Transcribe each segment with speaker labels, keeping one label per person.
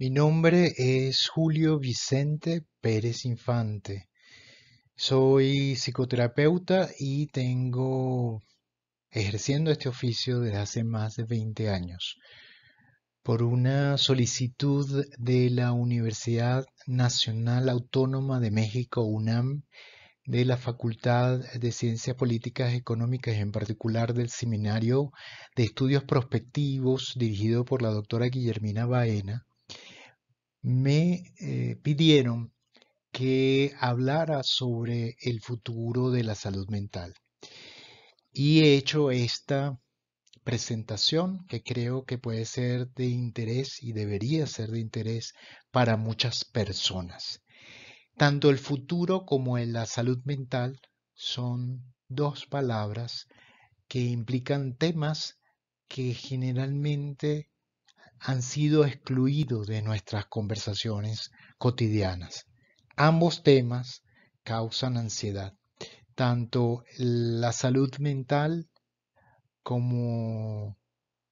Speaker 1: Mi nombre es Julio Vicente Pérez Infante. Soy psicoterapeuta y tengo ejerciendo este oficio desde hace más de 20 años. Por una solicitud de la Universidad Nacional Autónoma de México, UNAM, de la Facultad de Ciencias Políticas Económicas, en particular del Seminario de Estudios Prospectivos dirigido por la doctora Guillermina Baena, me eh, pidieron que hablara sobre el futuro de la salud mental. Y he hecho esta presentación que creo que puede ser de interés y debería ser de interés para muchas personas. Tanto el futuro como la salud mental son dos palabras que implican temas que generalmente han sido excluidos de nuestras conversaciones cotidianas. Ambos temas causan ansiedad, tanto la salud mental como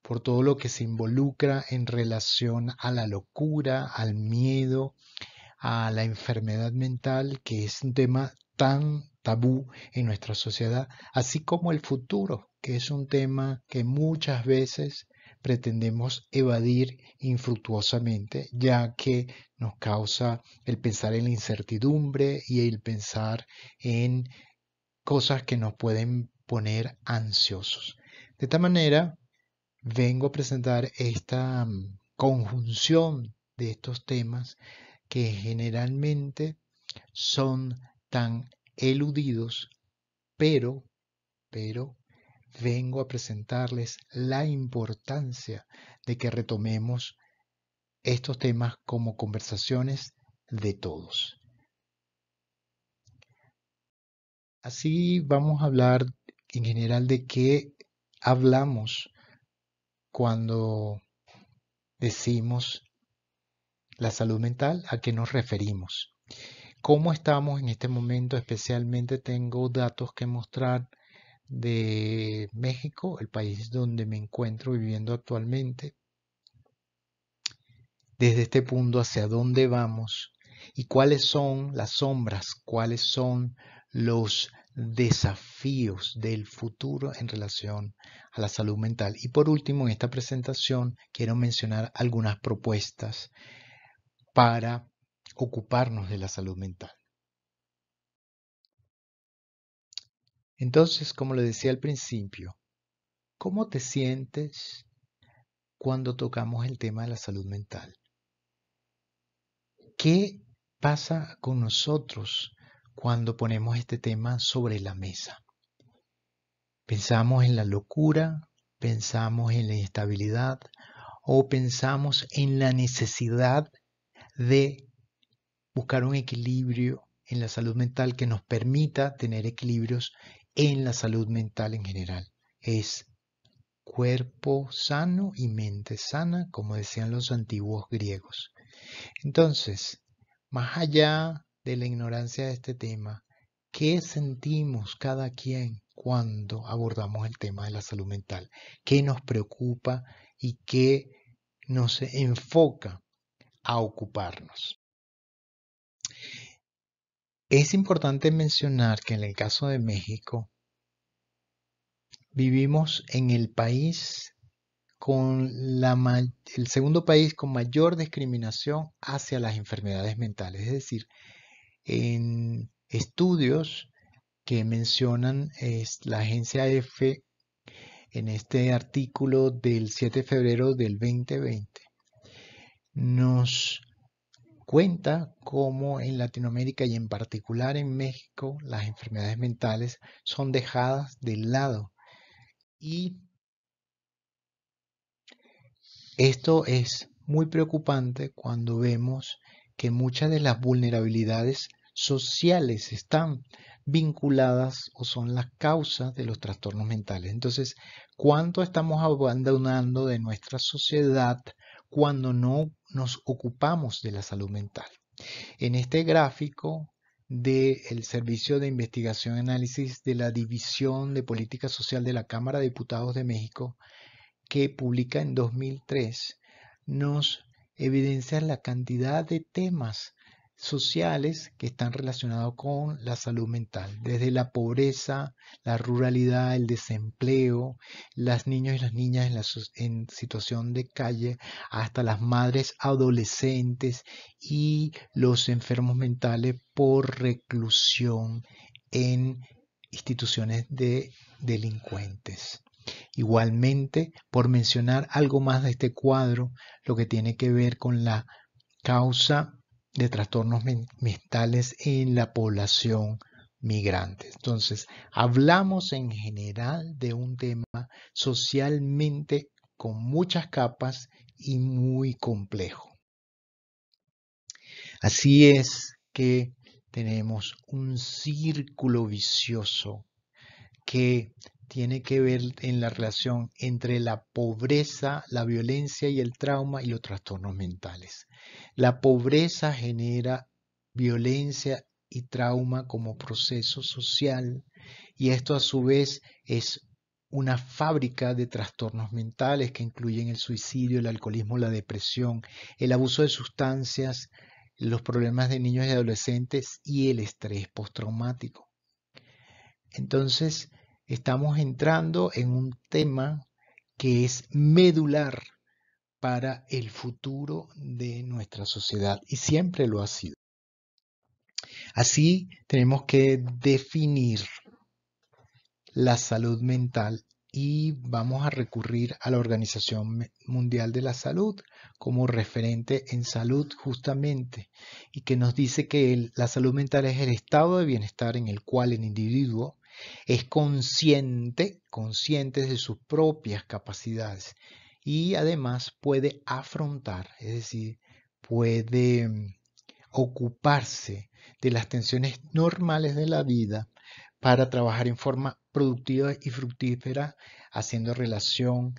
Speaker 1: por todo lo que se involucra en relación a la locura, al miedo, a la enfermedad mental, que es un tema tan tabú en nuestra sociedad, así como el futuro, que es un tema que muchas veces pretendemos evadir infructuosamente, ya que nos causa el pensar en la incertidumbre y el pensar en cosas que nos pueden poner ansiosos. De esta manera, vengo a presentar esta mm, conjunción de estos temas que generalmente son tan eludidos, pero, pero vengo a presentarles la importancia de que retomemos estos temas como conversaciones de todos. Así vamos a hablar en general de qué hablamos cuando decimos la salud mental, a qué nos referimos. ¿Cómo estamos en este momento? Especialmente tengo datos que mostrar de México, el país donde me encuentro viviendo actualmente. Desde este punto hacia dónde vamos y cuáles son las sombras, cuáles son los desafíos del futuro en relación a la salud mental. Y por último, en esta presentación quiero mencionar algunas propuestas para ocuparnos de la salud mental. Entonces, como le decía al principio, ¿cómo te sientes cuando tocamos el tema de la salud mental? ¿Qué pasa con nosotros cuando ponemos este tema sobre la mesa? Pensamos en la locura, pensamos en la inestabilidad o pensamos en la necesidad de buscar un equilibrio en la salud mental que nos permita tener equilibrios en la salud mental en general. Es cuerpo sano y mente sana, como decían los antiguos griegos. Entonces, más allá de la ignorancia de este tema, ¿qué sentimos cada quien cuando abordamos el tema de la salud mental? ¿Qué nos preocupa y qué nos enfoca a ocuparnos? Es importante mencionar que en el caso de México vivimos en el país con la el segundo país con mayor discriminación hacia las enfermedades mentales, es decir, en estudios que mencionan la agencia F en este artículo del 7 de febrero del 2020 nos cuenta cómo en Latinoamérica y en particular en México las enfermedades mentales son dejadas de lado. Y esto es muy preocupante cuando vemos que muchas de las vulnerabilidades sociales están vinculadas o son las causas de los trastornos mentales. Entonces, ¿cuánto estamos abandonando de nuestra sociedad cuando no nos ocupamos de la salud mental. En este gráfico del Servicio de Investigación y Análisis de la División de Política Social de la Cámara de Diputados de México, que publica en 2003, nos evidencia la cantidad de temas sociales que están relacionados con la salud mental, desde la pobreza, la ruralidad, el desempleo, las niños y las niñas en, en situación de calle, hasta las madres adolescentes y los enfermos mentales por reclusión en instituciones de delincuentes. Igualmente, por mencionar algo más de este cuadro, lo que tiene que ver con la causa de trastornos mentales en la población migrante. Entonces, hablamos en general de un tema socialmente con muchas capas y muy complejo. Así es que tenemos un círculo vicioso que tiene que ver en la relación entre la pobreza, la violencia y el trauma y los trastornos mentales. La pobreza genera violencia y trauma como proceso social y esto a su vez es una fábrica de trastornos mentales que incluyen el suicidio, el alcoholismo, la depresión, el abuso de sustancias, los problemas de niños y adolescentes y el estrés postraumático. Entonces, estamos entrando en un tema que es medular para el futuro de nuestra sociedad y siempre lo ha sido. Así tenemos que definir la salud mental y vamos a recurrir a la Organización Mundial de la Salud como referente en salud justamente y que nos dice que la salud mental es el estado de bienestar en el cual el individuo es consciente, consciente de sus propias capacidades y además puede afrontar, es decir, puede mm, ocuparse de las tensiones normales de la vida para trabajar en forma productiva y fructífera, haciendo relación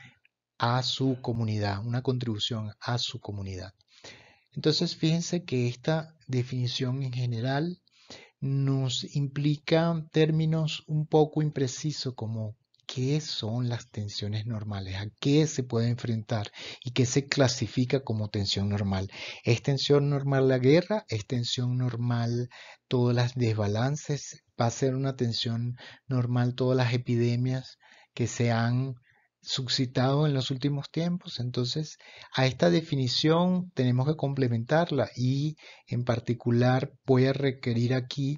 Speaker 1: a su comunidad, una contribución a su comunidad. Entonces, fíjense que esta definición en general nos implica términos un poco imprecisos como qué son las tensiones normales, a qué se puede enfrentar y qué se clasifica como tensión normal. ¿Es tensión normal la guerra? ¿Es tensión normal todas las desbalances? ¿Va a ser una tensión normal todas las epidemias que se han suscitado en los últimos tiempos. Entonces, a esta definición tenemos que complementarla y en particular voy a requerir aquí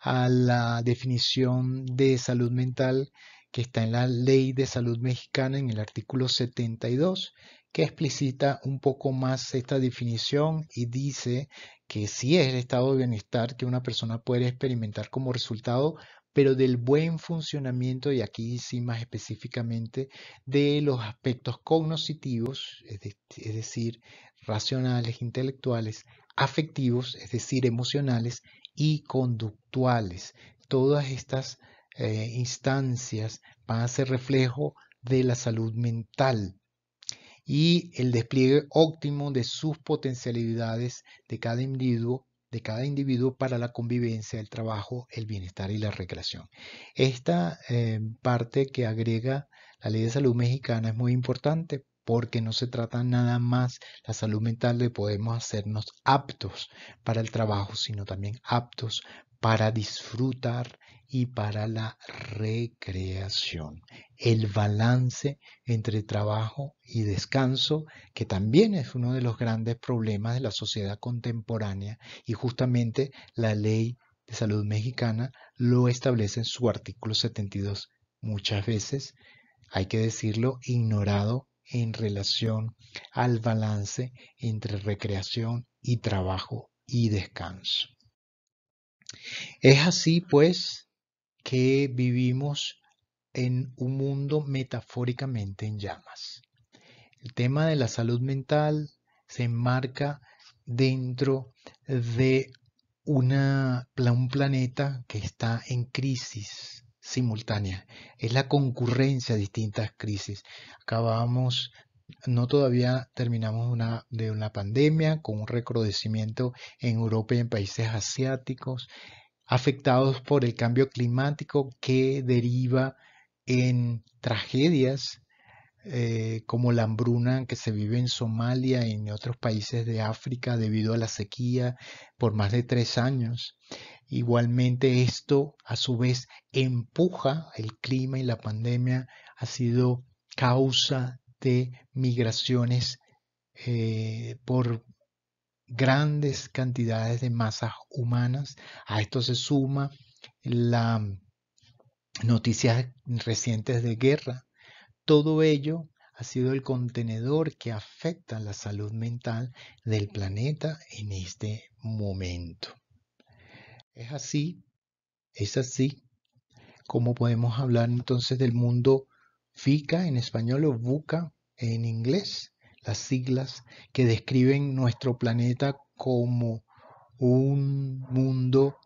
Speaker 1: a la definición de salud mental que está en la Ley de Salud Mexicana en el artículo 72, que explicita un poco más esta definición y dice que si es el estado de bienestar que una persona puede experimentar como resultado pero del buen funcionamiento, y aquí sí más específicamente, de los aspectos cognitivos, es, decir, racionales, intelectuales, afectivos, es decir, emocionales, y conductuales. Todas estas eh, instancias van a ser reflejo de la salud mental y el despliegue óptimo de sus potencialidades de cada individuo de cada individuo para la convivencia, el trabajo, el bienestar y la recreación. Esta eh, parte que agrega la ley de salud mexicana es muy importante porque no se trata nada más la salud mental de podemos hacernos aptos para el trabajo, sino también aptos para disfrutar y para la recreación. El balance entre trabajo y descanso, que también es uno de los grandes problemas de la sociedad contemporánea y justamente la ley de salud mexicana lo establece en su artículo 72 muchas veces, hay que decirlo, ignorado en relación al balance entre recreación y trabajo y descanso. Es así, pues, que vivimos en un mundo metafóricamente en llamas. El tema de la salud mental se enmarca dentro de una, un planeta que está en crisis simultánea. Es la concurrencia de distintas crisis. Acabamos no todavía terminamos una, de una pandemia con un recrudecimiento en Europa y en países asiáticos afectados por el cambio climático que deriva en tragedias eh, como la hambruna que se vive en Somalia y en otros países de África debido a la sequía por más de tres años. Igualmente esto a su vez empuja el clima y la pandemia ha sido causa de migraciones eh, por grandes cantidades de masas humanas. A esto se suma las mm, noticias recientes de guerra. Todo ello ha sido el contenedor que afecta la salud mental del planeta en este momento. Es así, es así como podemos hablar entonces del mundo FICA en español o BUCA en inglés, las siglas que describen nuestro planeta como un mundo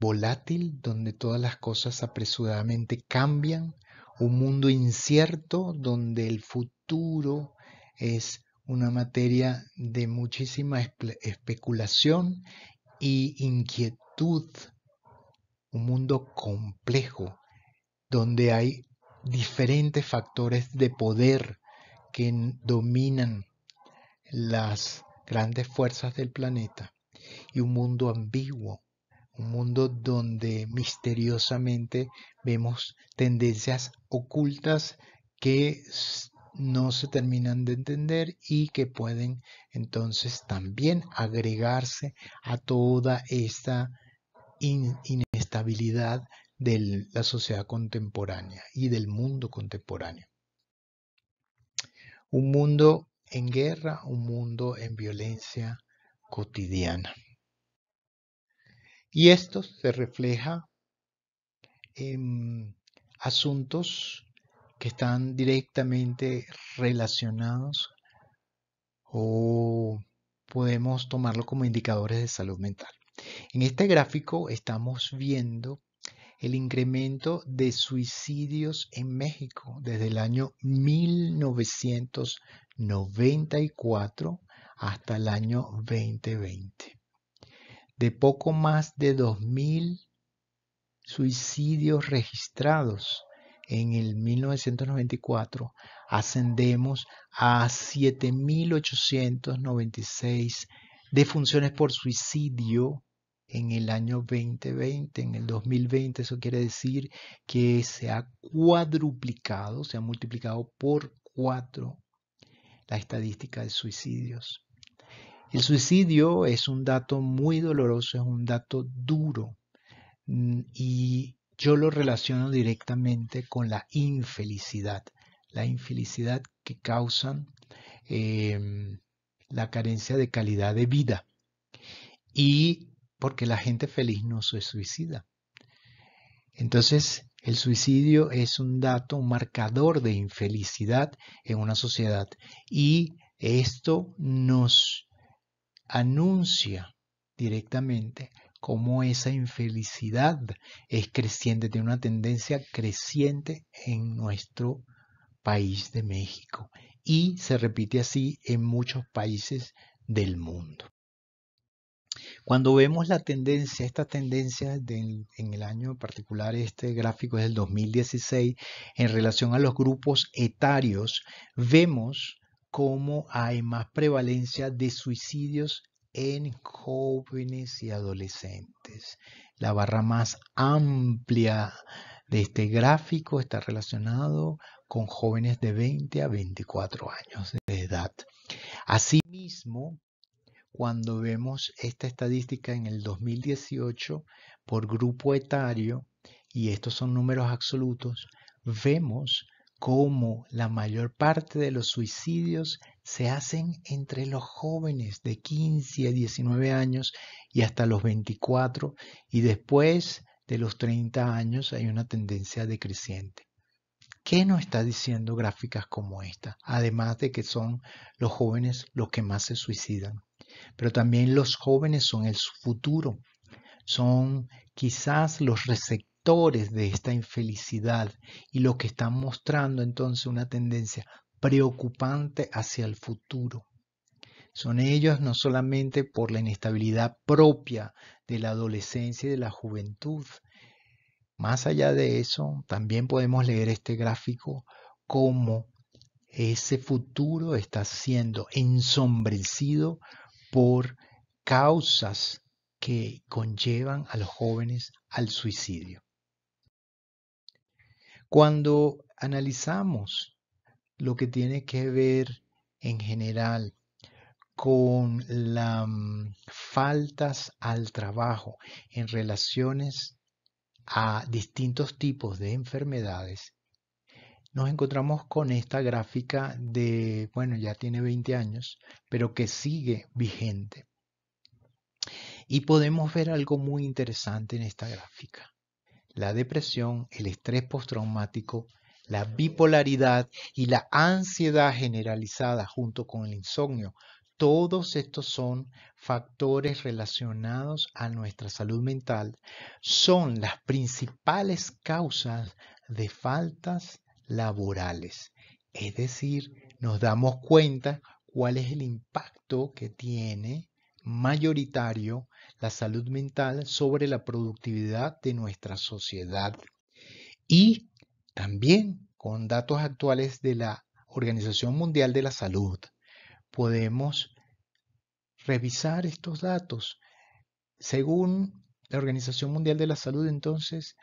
Speaker 1: volátil donde todas las cosas apresuradamente cambian, un mundo incierto donde el futuro es una materia de muchísima especulación y inquietud, un mundo complejo donde hay diferentes factores de poder que dominan las grandes fuerzas del planeta y un mundo ambiguo, un mundo donde misteriosamente vemos tendencias ocultas que no se terminan de entender y que pueden entonces también agregarse a toda esta inestabilidad de la sociedad contemporánea y del mundo contemporáneo. Un mundo en guerra, un mundo en violencia cotidiana. Y esto se refleja en asuntos que están directamente relacionados o podemos tomarlo como indicadores de salud mental. En este gráfico estamos viendo el incremento de suicidios en México desde el año 1994 hasta el año 2020. De poco más de 2.000 suicidios registrados en el 1994, ascendemos a 7.896 defunciones por suicidio en el año 2020, en el 2020. Eso quiere decir que se ha cuadruplicado, se ha multiplicado por cuatro la estadística de suicidios. El suicidio es un dato muy doloroso, es un dato duro mm, y yo lo relaciono directamente con la infelicidad, la infelicidad que causan em, la carencia de calidad de vida. Y porque la gente feliz no se suicida. Entonces, el suicidio es un dato, un marcador de infelicidad en una sociedad y esto nos anuncia directamente cómo esa infelicidad es creciente, tiene una tendencia creciente en nuestro país de México y se repite así en muchos países del mundo. Cuando vemos la tendencia, esta tendencia en el año particular, este gráfico es del 2016, en relación a los grupos etarios, vemos cómo hay más prevalencia de suicidios en jóvenes y adolescentes. La barra más amplia de este gráfico está relacionado con jóvenes de 20 a 24 años de edad. Asimismo, cuando vemos esta estadística en el 2018 por grupo etario, y estos son números absolutos, vemos cómo la mayor parte de los suicidios se hacen entre los jóvenes de 15 a 19 años y hasta los 24 y después de los 30 años hay una tendencia decreciente. ¿Qué nos está diciendo gráficas como esta? Además de que son los jóvenes los que más se suicidan pero también los jóvenes son el futuro, son quizás los receptores de esta infelicidad y los que están mostrando entonces una tendencia preocupante hacia el futuro. Son ellos no solamente por la inestabilidad propia de la adolescencia y de la juventud. Más allá de eso, también podemos leer este gráfico como ese futuro está siendo ensombrecido por causas que conllevan a los jóvenes al suicidio. Cuando analizamos lo que tiene que ver en general con las mm, faltas al trabajo en relaciones a distintos tipos de enfermedades, nos encontramos con esta gráfica de, bueno, ya tiene 20 años, pero que sigue vigente. Y podemos ver algo muy interesante en esta gráfica. La depresión, el estrés postraumático, la bipolaridad y la ansiedad generalizada junto con el insomnio. Todos estos son factores relacionados a nuestra salud mental. Son las principales causas de faltas laborales. Es decir, nos damos cuenta cuál es el impacto que tiene mayoritario la salud mental sobre la productividad de nuestra sociedad. Y también con datos actuales de la Organización Mundial de la Salud, podemos revisar estos datos. Según la Organización Mundial de la Salud, entonces,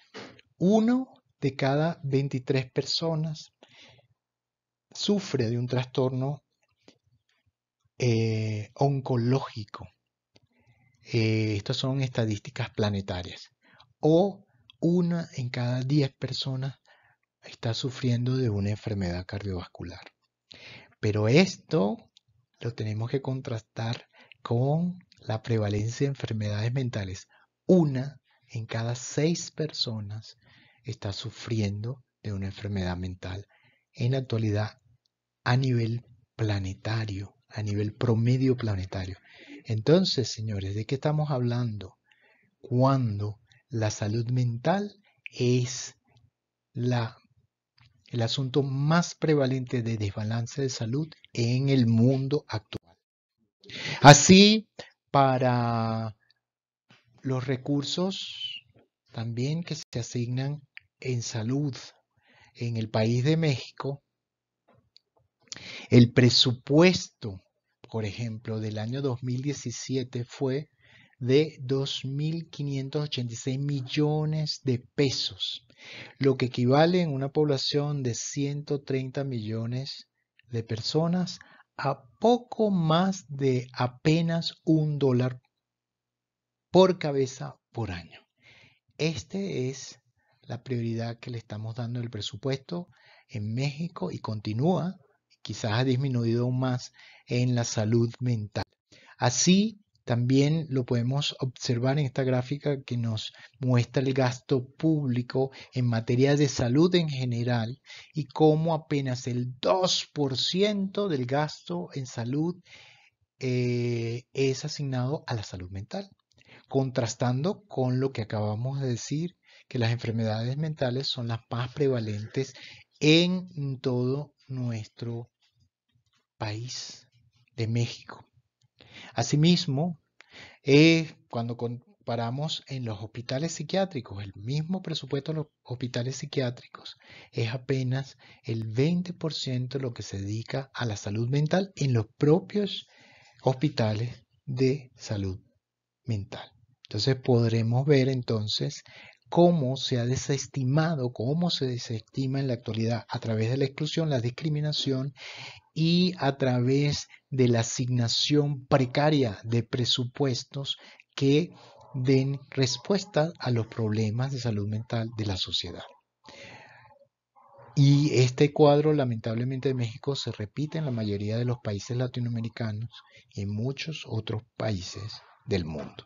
Speaker 1: uno de cada 23 personas sufre de un trastorno eh, oncológico. Eh, estas son estadísticas planetarias. O una en cada 10 personas está sufriendo de una enfermedad cardiovascular. Pero esto lo tenemos que contrastar con la prevalencia de enfermedades mentales. Una en cada seis personas está sufriendo de una enfermedad mental en la actualidad a nivel planetario, a nivel promedio planetario. Entonces, señores, ¿de qué estamos hablando? Cuando la salud mental es la, el asunto más prevalente de desbalance de salud en el mundo actual. Así, para los recursos también que se asignan en salud en el país de México, el presupuesto, por ejemplo, del año 2017 fue de 2.586 millones de pesos, lo que equivale en una población de 130 millones de personas a poco más de apenas un dólar por cabeza por año. Este es la prioridad que le estamos dando el presupuesto en México y continúa, quizás ha disminuido aún más en la salud mental. Así también lo podemos observar en esta gráfica que nos muestra el gasto público en materia de salud en general y cómo apenas el 2% del gasto en salud eh, es asignado a la salud mental, contrastando con lo que acabamos de decir que las enfermedades mentales son las más prevalentes en todo nuestro país de México. Asimismo, eh, cuando comparamos en los hospitales psiquiátricos, el mismo presupuesto de los hospitales psiquiátricos es apenas el 20% lo que se dedica a la salud mental en los propios hospitales de salud mental. Entonces podremos ver entonces cómo se ha desestimado, cómo se desestima en la actualidad a través de la exclusión, la discriminación y a través de la asignación precaria de presupuestos que den respuesta a los problemas de salud mental de la sociedad. Y este cuadro, lamentablemente, de México se repite en la mayoría de los países latinoamericanos y en muchos otros países del mundo.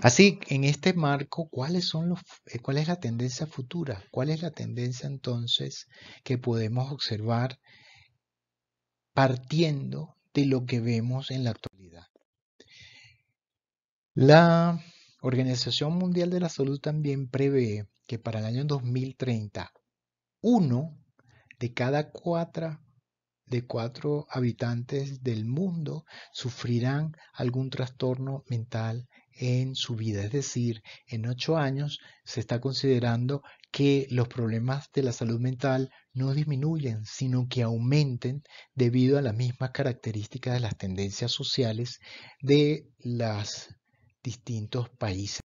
Speaker 1: Así, en este marco, eh, ¿cuál es la tendencia futura? ¿Cuál es la tendencia entonces que podemos observar partiendo de lo que vemos en la actualidad? La Organización Mundial de la Salud también prevé que para el año 2030, uno de cada cuatro, de cuatro habitantes del mundo sufrirán algún trastorno mental en su vida. Es decir, en ocho años se está considerando que los problemas de la salud mental no disminuyen, sino que aumenten debido a las mismas características de las tendencias sociales de los distintos países.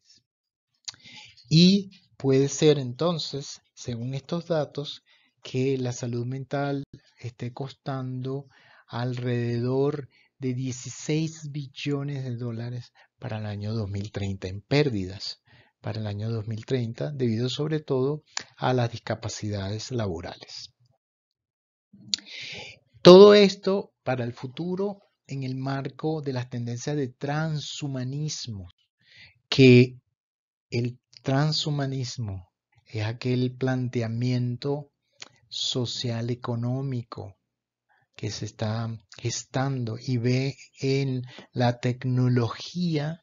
Speaker 1: Y puede ser entonces, según estos datos, que la salud mental esté costando alrededor de 16 billones de dólares para el año 2030 en pérdidas para el año 2030 debido sobre todo a las discapacidades laborales. Todo esto para el futuro en el marco de las tendencias de transhumanismo, que el transhumanismo es aquel planteamiento social económico que se está gestando y ve en la tecnología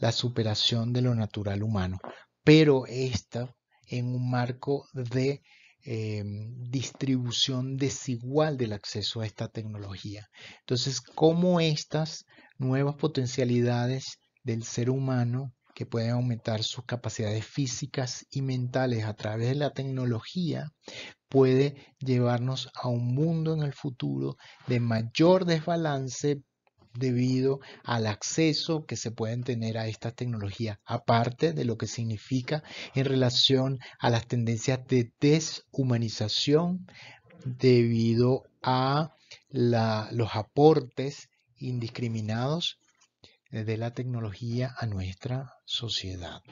Speaker 1: la superación de lo natural humano, pero esta en un marco de em, distribución desigual del acceso a esta tecnología. Entonces, cómo estas nuevas potencialidades del ser humano que pueden aumentar sus capacidades físicas y mentales a través de la tecnología puede llevarnos a un mundo en el futuro de mayor desbalance debido al acceso que se pueden tener a estas tecnologías, aparte de lo que significa en relación a las tendencias de deshumanización debido a los aportes indiscriminados de la tecnología a nuestra sociedad.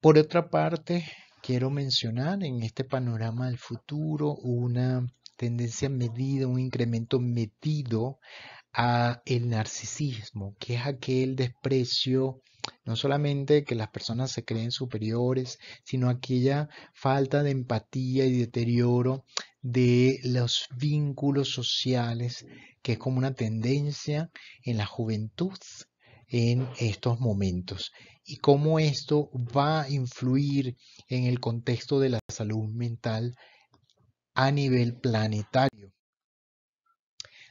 Speaker 1: Por otra parte, quiero mencionar en este panorama del futuro una tendencia medida, un incremento metido a el narcisismo, que es aquel desprecio no solamente que las personas se creen superiores, sino aquella falta de empatía y deterioro de los vínculos sociales, que es como una tendencia en la juventud en estos momentos y cómo esto va a influir en el contexto de la salud mental a nivel planetario.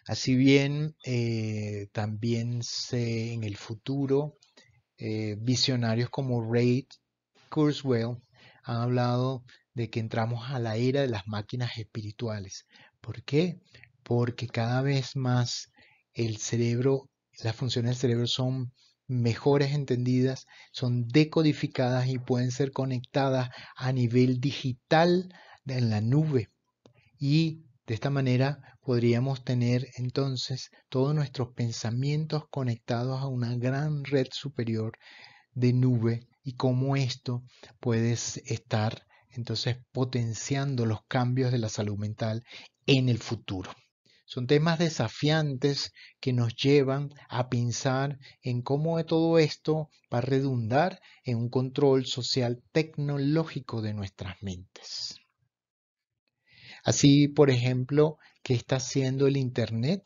Speaker 1: Así bien, eh, también se, en el futuro, eh, visionarios como Ray Kurzweil han hablado de que entramos a la era de las máquinas espirituales. ¿Por qué? Porque cada vez más el cerebro las funciones del cerebro son mejores entendidas, son decodificadas y pueden ser conectadas a nivel digital en la nube. Y de esta manera podríamos tener entonces todos nuestros pensamientos conectados a una gran red superior de nube y cómo esto puede estar entonces potenciando los cambios de la salud mental en el futuro. Son temas desafiantes que nos llevan a pensar en cómo todo esto va a redundar en un control social tecnológico de nuestras mentes. Así, por ejemplo, ¿qué está haciendo el Internet?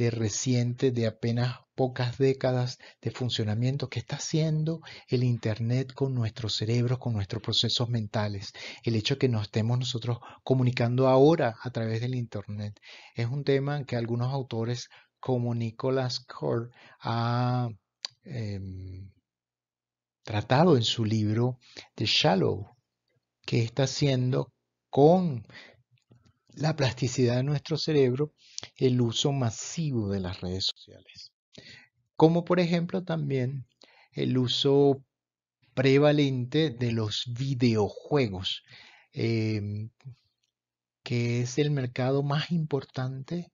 Speaker 1: de reciente, de apenas pocas décadas de funcionamiento que está haciendo el Internet con nuestros cerebros, con nuestros procesos mentales. El hecho que nos estemos nosotros comunicando ahora a través del Internet es un tema que algunos autores como Nicholas Core ha em, tratado en su libro The Shallow, que está haciendo con la plasticidad de nuestro cerebro el uso masivo de las redes sociales. Como por ejemplo también el uso prevalente de los videojuegos, em, que es el mercado más importante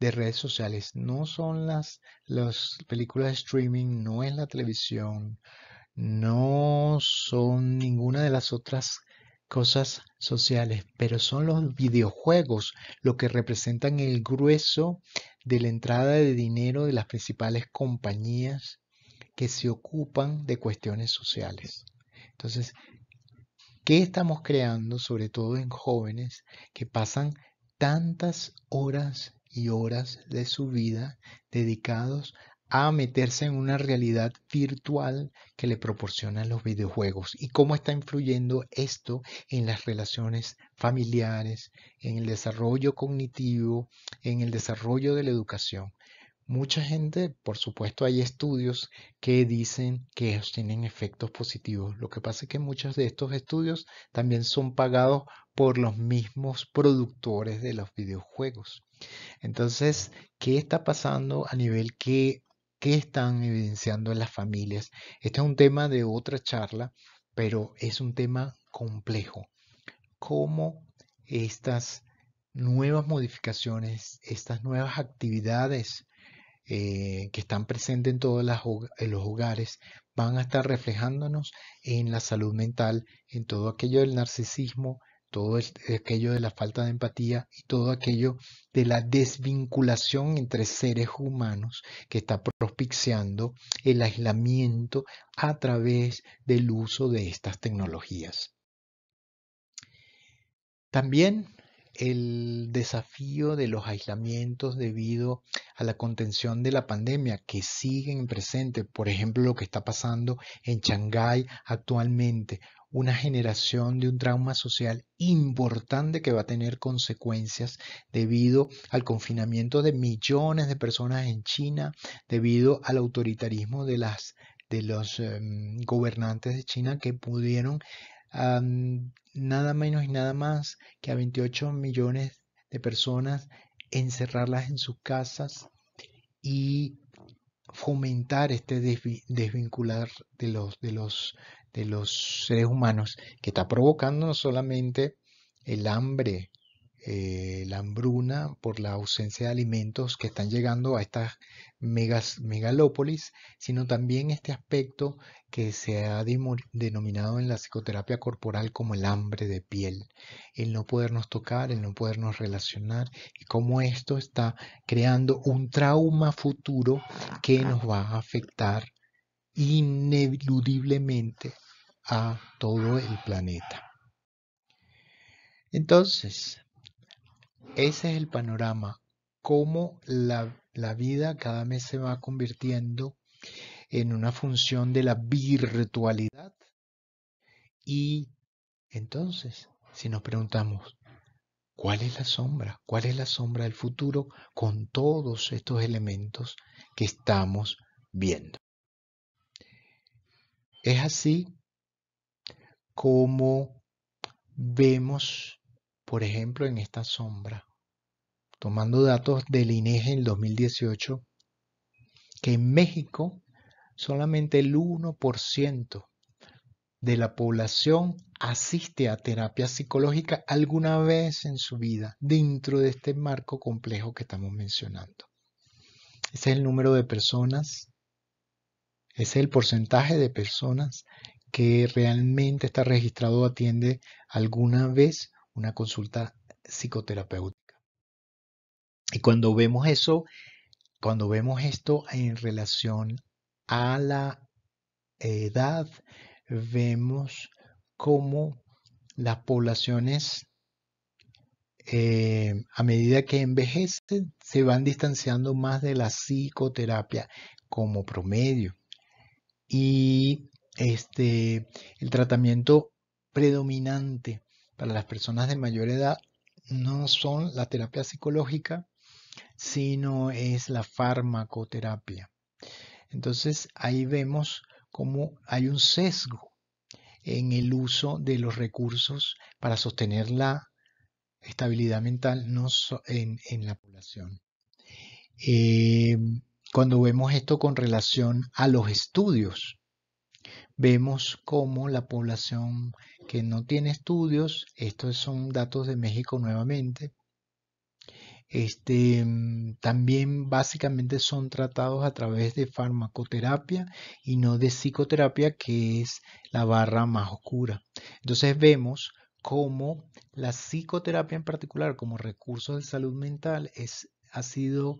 Speaker 1: de redes sociales. No son las, las películas de streaming, no es la televisión, no son ninguna de las otras cosas sociales, pero son los videojuegos lo que representan el grueso de la entrada de dinero de las principales compañías que se ocupan de cuestiones sociales. Entonces, ¿qué estamos creando, sobre todo en jóvenes que pasan tantas horas y horas de su vida dedicados a meterse en una realidad virtual que le proporcionan los videojuegos y cómo está influyendo esto en las relaciones familiares, en el desarrollo cognitivo, en el desarrollo de la educación. Mucha gente, por supuesto, hay estudios que dicen que ellos tienen efectos positivos. Lo que pasa es que muchos de estos estudios también son pagados por los mismos productores de los videojuegos. Entonces, ¿qué está pasando a nivel que ¿Qué están evidenciando en las familias? Este es un tema de otra charla, pero es un tema complejo. ¿Cómo estas nuevas modificaciones, estas nuevas actividades eh, que están presentes en todos los hogares van a estar reflejándonos en la salud mental, en todo aquello del narcisismo, todo aquello de la falta de empatía y todo aquello de la desvinculación entre seres humanos que está propiciando el aislamiento a través del uso de estas tecnologías. También el desafío de los aislamientos debido a la contención de la pandemia que siguen presente, por ejemplo, lo que está pasando en Shanghái actualmente, una generación de un trauma social importante que va a tener consecuencias debido al confinamiento de millones de personas en China, debido al autoritarismo de las de los em, gobernantes de China que pudieron nada menos y nada más que a 28 millones de personas, encerrarlas en sus casas y fomentar este desvincular de los, de los, de los seres humanos que está provocando no solamente el hambre, eh, la hambruna por la ausencia de alimentos que están llegando a estas megas, megalópolis, sino también este aspecto que se ha denominado en la psicoterapia corporal como el hambre de piel, el no podernos tocar, el no podernos relacionar y cómo esto está creando un trauma futuro que nos va a afectar ineludiblemente a todo el planeta. Entonces, ese es el panorama, cómo la, la vida cada mes se va convirtiendo en una función de la virtualidad. Y entonces, si nos preguntamos, ¿cuál es la sombra? ¿Cuál es la sombra del futuro con todos estos elementos que estamos viendo? Es así como vemos, por ejemplo, en esta sombra, tomando datos del INEGE e en 2018, que en México solamente el 1% de la población asiste a terapia psicológica alguna vez en su vida dentro de este marco complejo que estamos mencionando. Ese es el número de personas, ese es el porcentaje de personas que realmente está registrado o atiende alguna vez una consulta psicoterapéutica. Y cuando vemos eso, cuando vemos esto en relación a la edad vemos cómo las poblaciones eh, a medida que envejecen se van distanciando más de la psicoterapia como promedio y este el tratamiento predominante para las personas de mayor edad no son la terapia psicológica sino es la farmacoterapia entonces ahí vemos cómo hay un sesgo en el uso de los recursos para sostener la estabilidad mental no en, la población. Eh, cuando vemos esto con relación a los estudios, vemos cómo la población que no tiene estudios, estos son datos de México nuevamente, este, mm, también básicamente son tratados a través de farmacoterapia y no de psicoterapia, que es la barra más oscura. Entonces vemos cómo la psicoterapia en particular como recurso de salud mental es, ha sido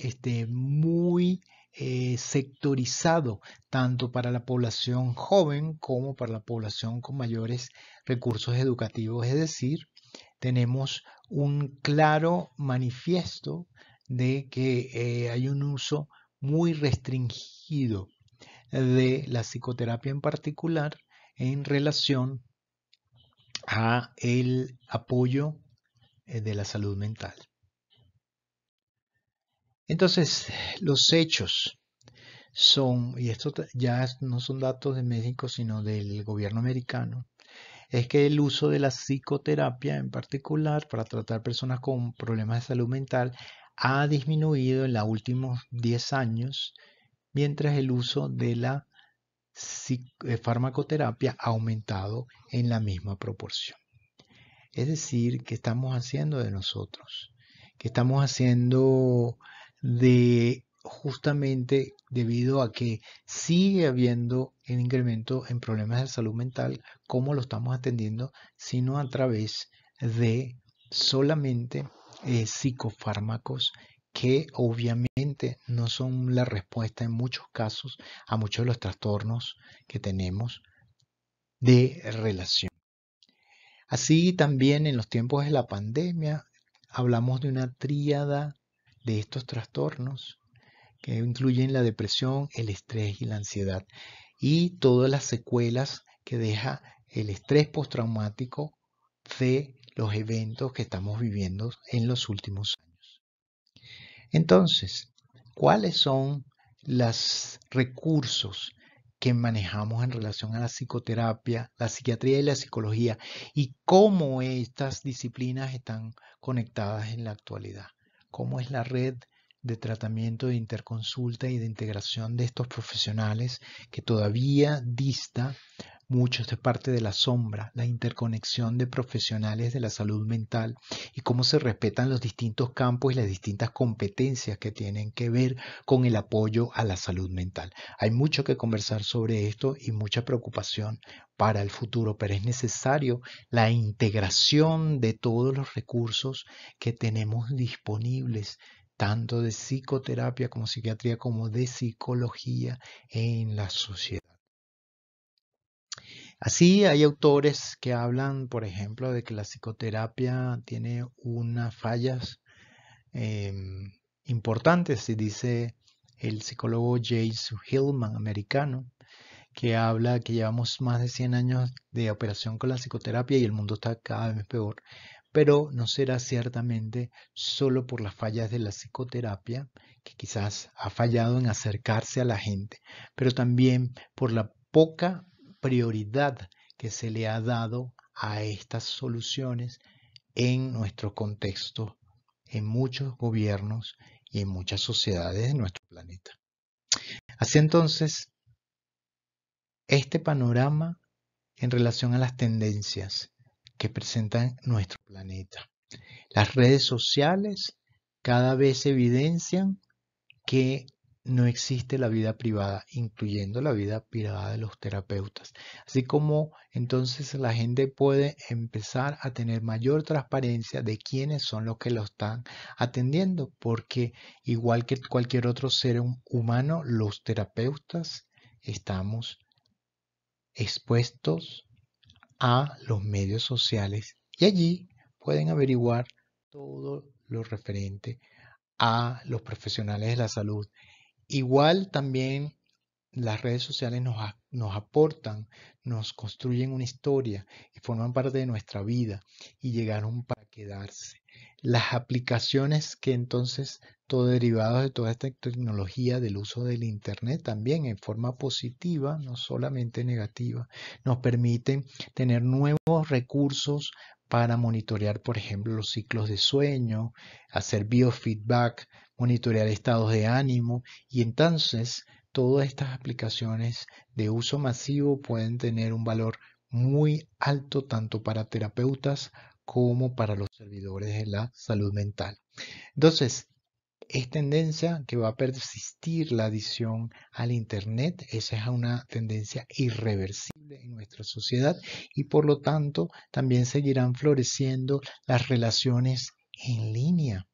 Speaker 1: este, muy eh, sectorizado tanto para la población joven como para la población con mayores recursos educativos, es decir, tenemos un claro manifiesto de que eh, hay un uso muy restringido de la psicoterapia en particular en relación a el apoyo eh, de la salud mental. Entonces, los hechos son, y esto ya no son datos de México, sino del gobierno americano, es que el uso de la psicoterapia en particular para tratar personas con problemas de salud mental ha disminuido en los últimos 10 años, mientras el uso de la eh, farmacoterapia ha aumentado en la misma proporción. Es decir, ¿qué estamos haciendo de nosotros? ¿Qué estamos haciendo de justamente debido a que sigue habiendo un incremento en problemas de salud mental, como lo estamos atendiendo, sino a través de solamente eh, psicofármacos que obviamente no son la respuesta en muchos casos a muchos de los trastornos que tenemos de relación. Así también en los tiempos de la pandemia hablamos de una tríada de estos trastornos que incluyen la depresión, el estrés y la ansiedad, y todas las secuelas que deja el estrés postraumático de los eventos que estamos viviendo en los últimos años. Entonces, ¿cuáles son los recursos que manejamos en relación a la psicoterapia, la psiquiatría y la psicología y cómo estas disciplinas están conectadas en la actualidad? ¿Cómo es la red de tratamiento de interconsulta y de integración de estos profesionales que todavía dista mucho de parte de la sombra, la interconexión de profesionales de la salud mental y cómo se respetan los distintos campos y las distintas competencias que tienen que ver con el apoyo a la salud mental. Hay mucho que conversar sobre esto y mucha preocupación para el futuro, pero es necesario la integración de todos los recursos que tenemos disponibles tanto de psicoterapia como psiquiatría como de psicología en la sociedad. Así hay autores que hablan, por ejemplo, de que la psicoterapia tiene unas fallas em, importantes, y dice el psicólogo James Hillman, americano, que habla que llevamos más de 100 años de operación con la psicoterapia y el mundo está cada vez peor pero no será ciertamente solo por las fallas de la psicoterapia, que quizás ha fallado en acercarse a la gente, pero también por la poca prioridad que se le ha dado a estas soluciones en nuestro contexto, en muchos gobiernos y en muchas sociedades de nuestro planeta. Así entonces, este panorama en relación a las tendencias que presentan nuestro planeta. Las redes sociales cada vez evidencian que no existe la vida privada, incluyendo la vida privada de los terapeutas. Así como entonces la gente puede empezar a tener mayor transparencia de quiénes son los que lo están atendiendo, porque igual que cualquier otro ser humano, los terapeutas estamos expuestos a los medios sociales y allí pueden averiguar todo lo referente a los profesionales de la salud. Igual también las redes sociales nos, nos, aportan, nos construyen una historia y forman parte de nuestra vida y llegaron para quedarse. Las aplicaciones que entonces todo derivado de toda esta tecnología del uso del Internet también en forma positiva, no solamente negativa. Nos permiten tener nuevos recursos para monitorear, por ejemplo, los ciclos de sueño, hacer biofeedback, monitorear estados de ánimo y entonces todas estas aplicaciones de uso masivo pueden tener un valor muy alto tanto para terapeutas como para los servidores de la salud mental. Entonces, es tendencia que va a persistir la adición al Internet. Esa es una tendencia irreversible en nuestra sociedad y por lo tanto también seguirán floreciendo las relaciones en línea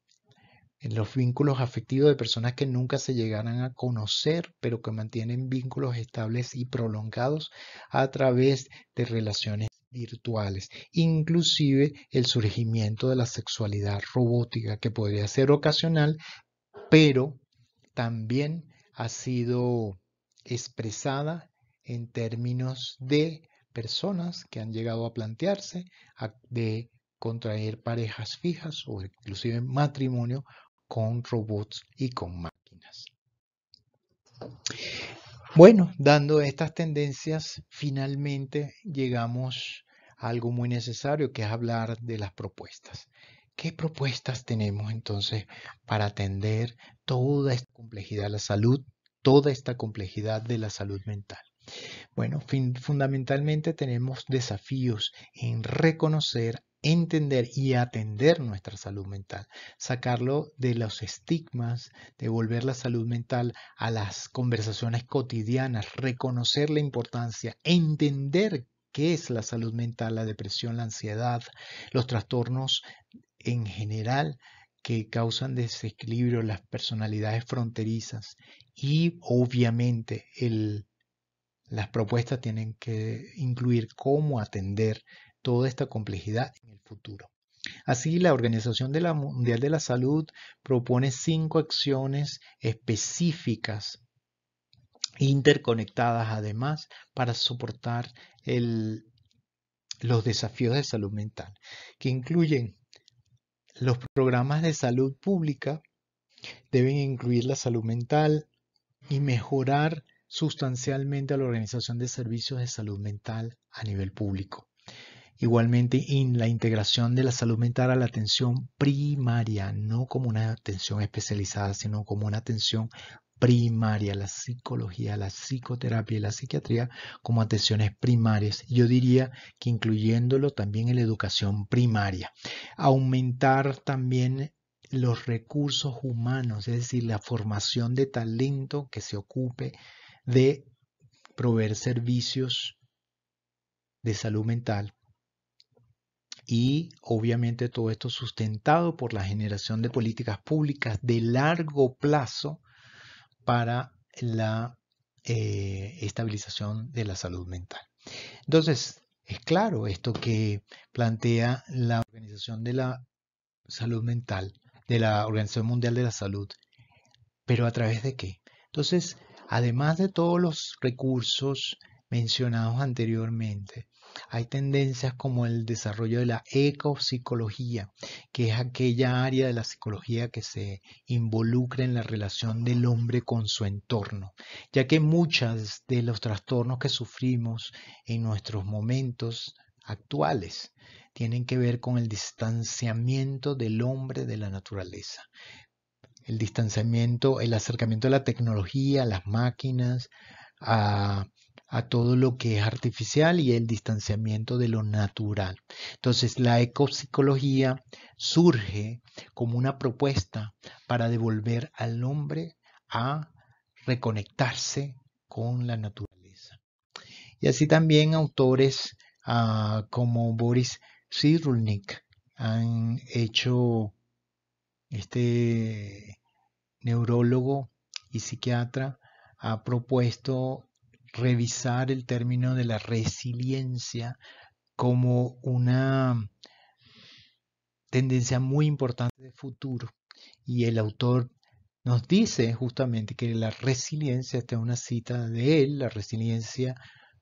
Speaker 1: los vínculos afectivos de personas que nunca se llegarán a conocer, pero que mantienen vínculos estables y prolongados a través de relaciones virtuales, inclusive el surgimiento de la sexualidad robótica que podría ser ocasional, pero también ha sido expresada en términos de personas que han llegado a plantearse de contraer parejas fijas o inclusive matrimonio con robots y con máquinas. Bueno, dando estas tendencias, finalmente llegamos a algo muy necesario que es hablar de las propuestas. ¿Qué propuestas tenemos entonces para atender toda esta complejidad de la salud, toda esta complejidad de la salud mental? Bueno, fundamentalmente tenemos desafíos en reconocer, entender y atender nuestra salud mental, sacarlo de los estigmas, devolver la salud mental a las conversaciones cotidianas, reconocer la importancia, entender qué es la salud mental, la depresión, la ansiedad, los trastornos en general que causan desequilibrio las personalidades fronterizas y obviamente el, las propuestas tienen que incluir cómo atender toda esta complejidad en el futuro. Así, la Organización de la Mundial de la Salud propone cinco acciones específicas, interconectadas además, para soportar los desafíos de salud mental, que incluyen los programas de salud pública deben incluir la salud mental y mejorar sustancialmente a la organización de servicios de salud mental a nivel público. Igualmente, en la integración de la salud mental a la atención primaria, no como una atención especializada, sino como una atención primaria, la psicología, la psicoterapia y la psiquiatría como atenciones primarias. Yo diría que incluyéndolo también en la educación primaria. Aumentar también los recursos humanos, es decir, la formación de talento que se ocupe de proveer servicios de salud mental y obviamente todo esto sustentado por la generación de políticas públicas de largo plazo para la eh, estabilización de la salud mental. Entonces, es claro esto que plantea la Organización de la Salud Mental, de la Organización Mundial de la Salud, pero a través de qué? Entonces, además de todos los recursos mencionados anteriormente, hay tendencias como el desarrollo de la ecopsicología, que es aquella área de la psicología que se involucra en la relación del hombre con su entorno, ya que muchas de los trastornos que sufrimos en nuestros momentos actuales tienen que ver con el distanciamiento del hombre de la naturaleza. El distanciamiento, el acercamiento a la tecnología, a las máquinas, a a todo lo que es artificial y el distanciamiento de lo natural. Entonces la ecopsicología surge como una propuesta para devolver al hombre a reconectarse con la naturaleza. Y así también autores ah, como Boris Cyrulnik han hecho este neurólogo y psiquiatra ha propuesto revisar el término de la resiliencia como una tendencia muy importante de futuro. Y el autor nos dice justamente que la resiliencia, esta es una cita de él, la resiliencia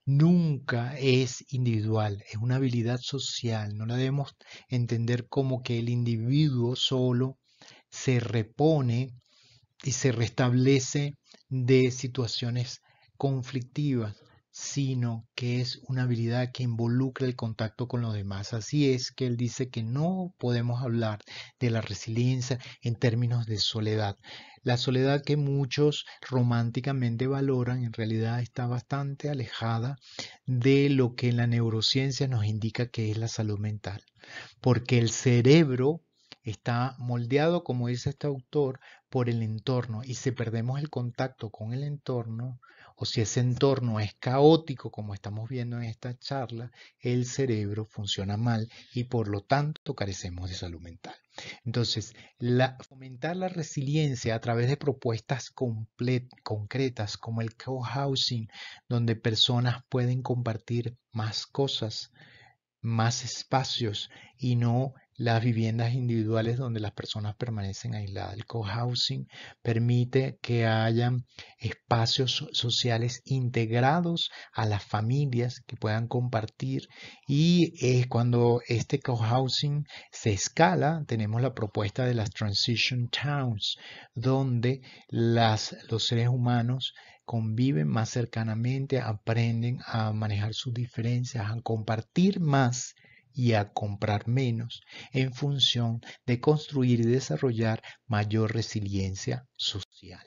Speaker 1: nunca es individual, es una habilidad social, no la debemos entender como que el individuo solo se repone y se restablece de situaciones conflictiva, sino que es una habilidad que involucra el contacto con los demás. Así es que él dice que no podemos hablar de la resiliencia en términos de soledad. La soledad que muchos románticamente valoran en realidad está bastante alejada de lo que la neurociencia nos indica que es la salud mental, porque el cerebro está moldeado, como dice este autor, por el entorno y si perdemos el contacto con el entorno, o si ese entorno es caótico, como estamos viendo en esta charla, el cerebro funciona mal y por lo tanto carecemos de salud mental. Entonces, la, fomentar la resiliencia a través de propuestas concretas como el co-housing, donde personas pueden compartir más cosas, más espacios y no las viviendas individuales donde las personas permanecen aisladas. El cohousing permite que hayan espacios sociales integrados a las familias que puedan compartir y es cuando este cohousing se escala, tenemos la propuesta de las transition towns, donde las, los seres humanos conviven más cercanamente, aprenden a manejar sus diferencias, a compartir más y a comprar menos en función de construir y desarrollar mayor resiliencia social.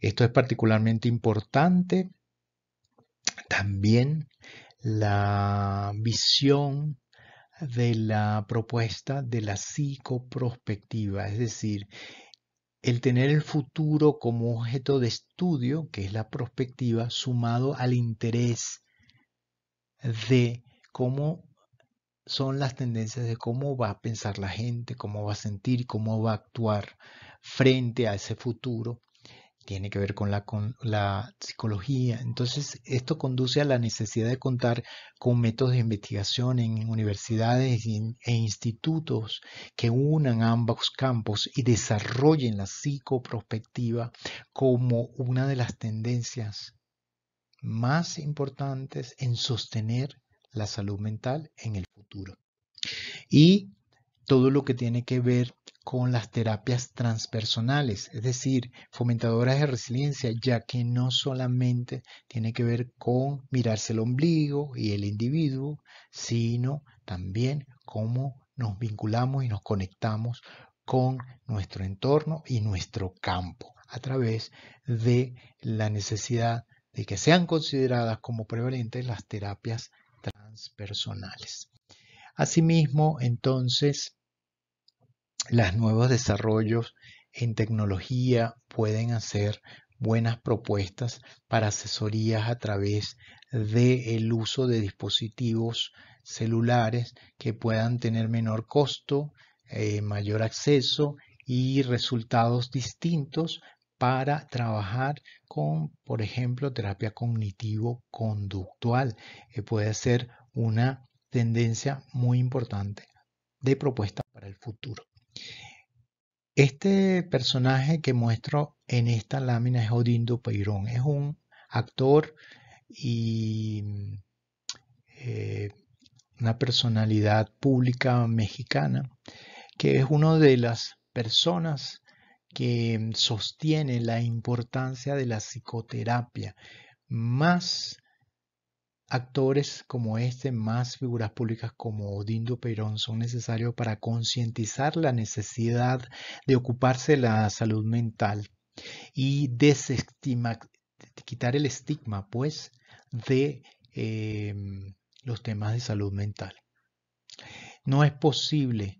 Speaker 1: Esto es particularmente importante. También la visión de la propuesta de la psicoprospectiva, es decir, el tener el futuro como objeto de estudio, que es la prospectiva, sumado al interés de cómo son las tendencias de cómo va a pensar la gente, cómo va a sentir, cómo va a actuar frente a ese futuro. Tiene que ver con la, psicología. Entonces, esto conduce a la necesidad de contar con métodos de investigación en universidades e institutos que unan ambos campos y desarrollen la psicoprospectiva como una de las tendencias más importantes en sostener la salud mental en el futuro. Y todo lo que tiene que ver con las terapias transpersonales, es decir, fomentadoras de resiliencia, ya que no solamente tiene que ver con mirarse el ombligo y el individuo, sino también cómo nos vinculamos y nos conectamos con nuestro entorno y nuestro campo a través de la necesidad de que sean consideradas como prevalentes las terapias personales. Asimismo, entonces, los nuevos desarrollos en tecnología pueden hacer buenas propuestas para asesorías a través del uso de dispositivos celulares que puedan tener menor costo, eh, mayor acceso y resultados distintos para trabajar con, por ejemplo, terapia cognitivo-conductual, que eh, puede ser una tendencia muy importante de propuesta para el futuro. Este personaje que muestro en esta lámina es Odindo Peirón. Es un actor y eh, una personalidad pública mexicana que es una de las personas que sostiene la importancia de la psicoterapia. Más actores como este, más figuras públicas como Odindo Perón son necesarios para concientizar la necesidad de ocuparse de la salud mental y desestimar, quitar el estigma, pues, de em, los temas de salud mental. No es posible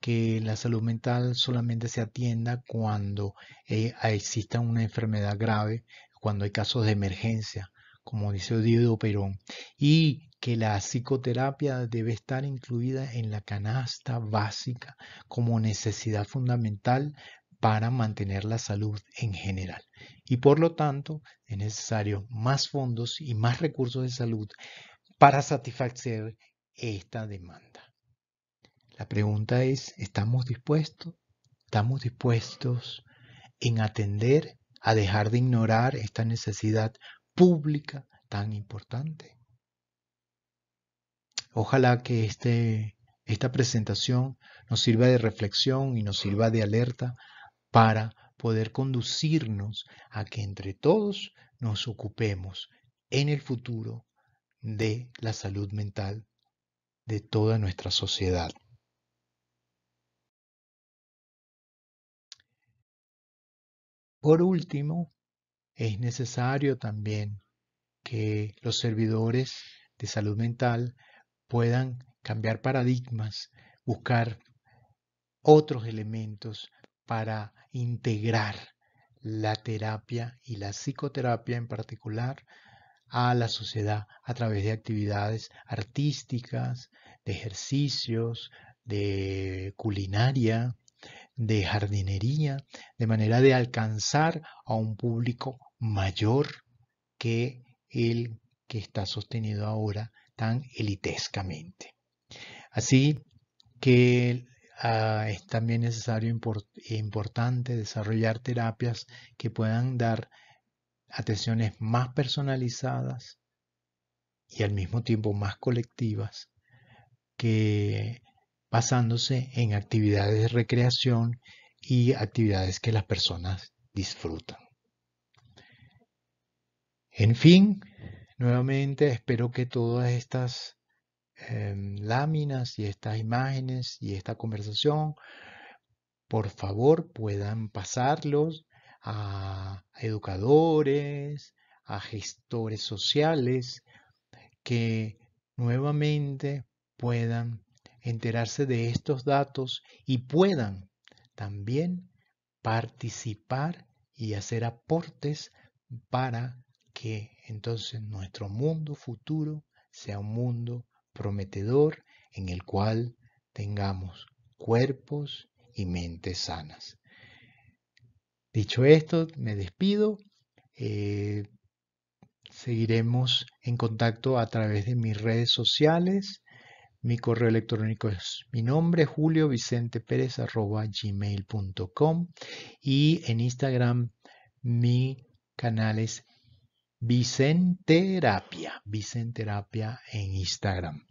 Speaker 1: que la salud mental solamente se atienda cuando eh, exista una enfermedad grave, cuando hay casos de emergencia, como dice Odido Perón, y que la psicoterapia debe estar incluida en la canasta básica como necesidad fundamental para mantener la salud en general. Y por lo tanto, es necesario más fondos y más recursos de salud para satisfacer esta demanda. La pregunta es, ¿estamos dispuestos? ¿Estamos dispuestos en atender, a dejar de ignorar esta necesidad pública tan importante? Ojalá que este, esta presentación nos sirva de reflexión y nos sirva de alerta para poder conducirnos a que entre todos nos ocupemos en el futuro de la salud mental de toda nuestra sociedad. Por último, es necesario también que los servidores de salud mental puedan cambiar paradigmas, buscar otros elementos para integrar la terapia y la psicoterapia en particular a la sociedad a través de actividades artísticas, de ejercicios, de culinaria, de jardinería, de manera de alcanzar a un público mayor que el que está sostenido ahora tan elitescamente. Así que ah, es también necesario e importante desarrollar terapias que puedan dar atenciones más personalizadas y al mismo tiempo más colectivas que basándose en actividades de recreación y actividades que las personas disfrutan. En fin, nuevamente espero que todas estas em, láminas y estas imágenes y esta conversación, por favor puedan pasarlos a educadores, a gestores sociales, que nuevamente puedan enterarse de estos datos y puedan también participar y hacer aportes para que entonces nuestro mundo futuro sea un mundo prometedor en el cual tengamos cuerpos y mentes sanas. Dicho esto, me despido. Eh, seguiremos en contacto a través de mis redes sociales. Mi correo electrónico es mi nombre, Julio Vicente Pérez, gmail.com. Y en Instagram, mi canal es Vicenterapia. Vicenterapia en Instagram.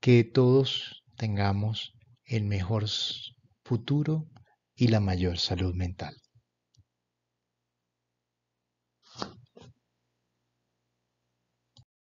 Speaker 1: Que todos tengamos el mejor futuro y la mayor salud mental.